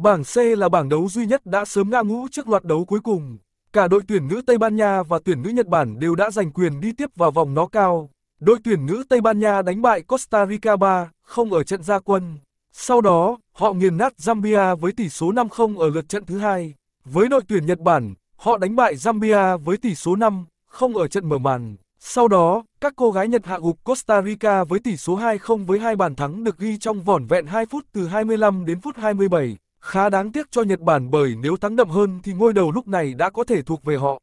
Bảng C là bảng đấu duy nhất đã sớm ngã ngũ trước loạt đấu cuối cùng. Cả đội tuyển nữ Tây Ban Nha và tuyển nữ Nhật Bản đều đã giành quyền đi tiếp vào vòng nó cao. Đội tuyển nữ Tây Ban Nha đánh bại Costa Rica 3 không ở trận gia quân. Sau đó, họ nghiền nát Zambia với tỷ số 5-0 ở lượt trận thứ hai. Với đội tuyển Nhật Bản, họ đánh bại Zambia với tỷ số 5 không ở trận mở màn. Sau đó, các cô gái Nhật hạ gục Costa Rica với tỷ số 2-0 với hai bàn thắng được ghi trong vỏn vẹn 2 phút từ 25 đến phút 27. Khá đáng tiếc cho Nhật Bản bởi nếu thắng đậm hơn thì ngôi đầu lúc này đã có thể thuộc về họ.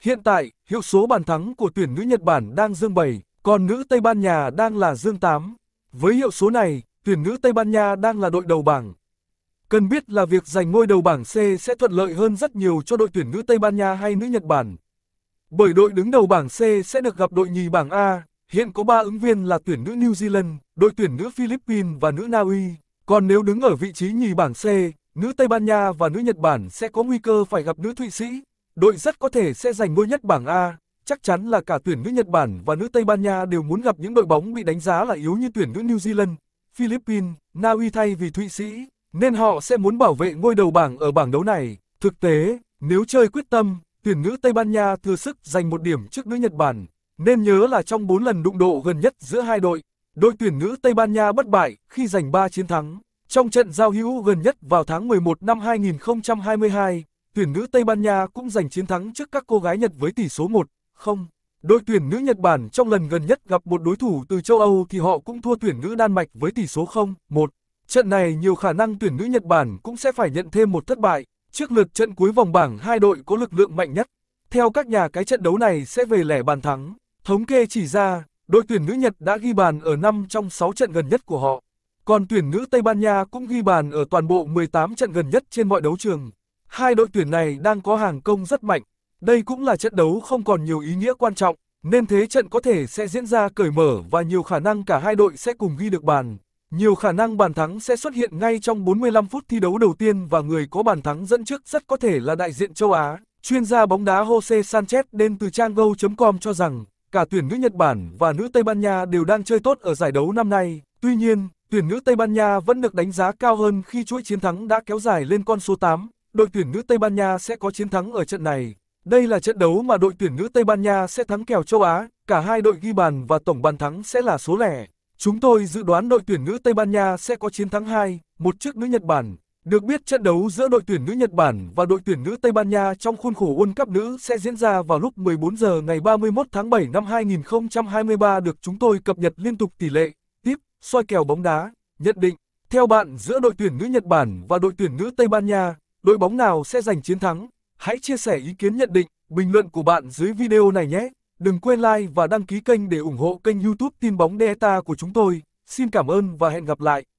Hiện tại, hiệu số bàn thắng của tuyển nữ Nhật Bản đang dương 7, còn nữ Tây Ban Nha đang là dương 8. Với hiệu số này, tuyển nữ Tây Ban Nha đang là đội đầu bảng. Cần biết là việc giành ngôi đầu bảng C sẽ thuận lợi hơn rất nhiều cho đội tuyển nữ Tây Ban Nha hay nữ Nhật Bản. Bởi đội đứng đầu bảng C sẽ được gặp đội nhì bảng A, hiện có 3 ứng viên là tuyển nữ New Zealand, đội tuyển nữ Philippines và nữ Na Uy. Còn nếu đứng ở vị trí nhì bảng C, nữ Tây Ban Nha và nữ Nhật Bản sẽ có nguy cơ phải gặp nữ Thụy Sĩ. Đội rất có thể sẽ giành ngôi nhất bảng A. Chắc chắn là cả tuyển nữ Nhật Bản và nữ Tây Ban Nha đều muốn gặp những đội bóng bị đánh giá là yếu như tuyển nữ New Zealand, Philippines, Na Uy thay vì Thụy Sĩ, nên họ sẽ muốn bảo vệ ngôi đầu bảng ở bảng đấu này. Thực tế, nếu chơi quyết tâm, tuyển nữ Tây Ban Nha thừa sức giành một điểm trước nữ Nhật Bản, nên nhớ là trong 4 lần đụng độ gần nhất giữa hai đội, đội tuyển nữ Tây Ban Nha bất bại khi giành 3 chiến thắng. Trong trận giao hữu gần nhất vào tháng 11 năm 2022, tuyển nữ Tây Ban Nha cũng giành chiến thắng trước các cô gái Nhật với tỷ số 1-0. Đội tuyển nữ Nhật Bản trong lần gần nhất gặp một đối thủ từ châu Âu thì họ cũng thua tuyển nữ Đan Mạch với tỷ số 0-1. Trận này nhiều khả năng tuyển nữ Nhật Bản cũng sẽ phải nhận thêm một thất bại. Trước lượt trận cuối vòng bảng hai đội có lực lượng mạnh nhất. Theo các nhà cái trận đấu này sẽ về lẻ bàn thắng. Thống kê chỉ ra, đội tuyển nữ Nhật đã ghi bàn ở 5 trong 6 trận gần nhất của họ. Còn tuyển nữ Tây Ban Nha cũng ghi bàn ở toàn bộ 18 trận gần nhất trên mọi đấu trường. Hai đội tuyển này đang có hàng công rất mạnh. Đây cũng là trận đấu không còn nhiều ý nghĩa quan trọng, nên thế trận có thể sẽ diễn ra cởi mở và nhiều khả năng cả hai đội sẽ cùng ghi được bàn. Nhiều khả năng bàn thắng sẽ xuất hiện ngay trong 45 phút thi đấu đầu tiên và người có bàn thắng dẫn trước rất có thể là đại diện châu Á. Chuyên gia bóng đá Jose Sanchez đến từ trang go.com cho rằng cả tuyển nữ Nhật Bản và nữ Tây Ban Nha đều đang chơi tốt ở giải đấu năm nay. Tuy nhiên, tuyển nữ Tây Ban Nha vẫn được đánh giá cao hơn khi chuỗi chiến thắng đã kéo dài lên con số 8. Đội tuyển nữ Tây Ban Nha sẽ có chiến thắng ở trận này. Đây là trận đấu mà đội tuyển nữ Tây Ban Nha sẽ thắng kèo châu Á, cả hai đội ghi bàn và tổng bàn thắng sẽ là số lẻ. Chúng tôi dự đoán đội tuyển nữ Tây Ban Nha sẽ có chiến thắng 2, một trước nữ Nhật Bản, được biết trận đấu giữa đội tuyển nữ Nhật Bản và đội tuyển nữ Tây Ban Nha trong khuôn khổ World Cup nữ sẽ diễn ra vào lúc 14 giờ ngày 31 tháng 7 năm 2023 được chúng tôi cập nhật liên tục tỷ lệ, tiếp, soi kèo bóng đá, nhận định. Theo bạn giữa đội tuyển nữ Nhật Bản và đội tuyển nữ Tây Ban Nha, đội bóng nào sẽ giành chiến thắng? Hãy chia sẻ ý kiến nhận định, bình luận của bạn dưới video này nhé. Đừng quên like và đăng ký kênh để ủng hộ kênh YouTube Tin bóng Delta của chúng tôi. Xin cảm ơn và hẹn gặp lại.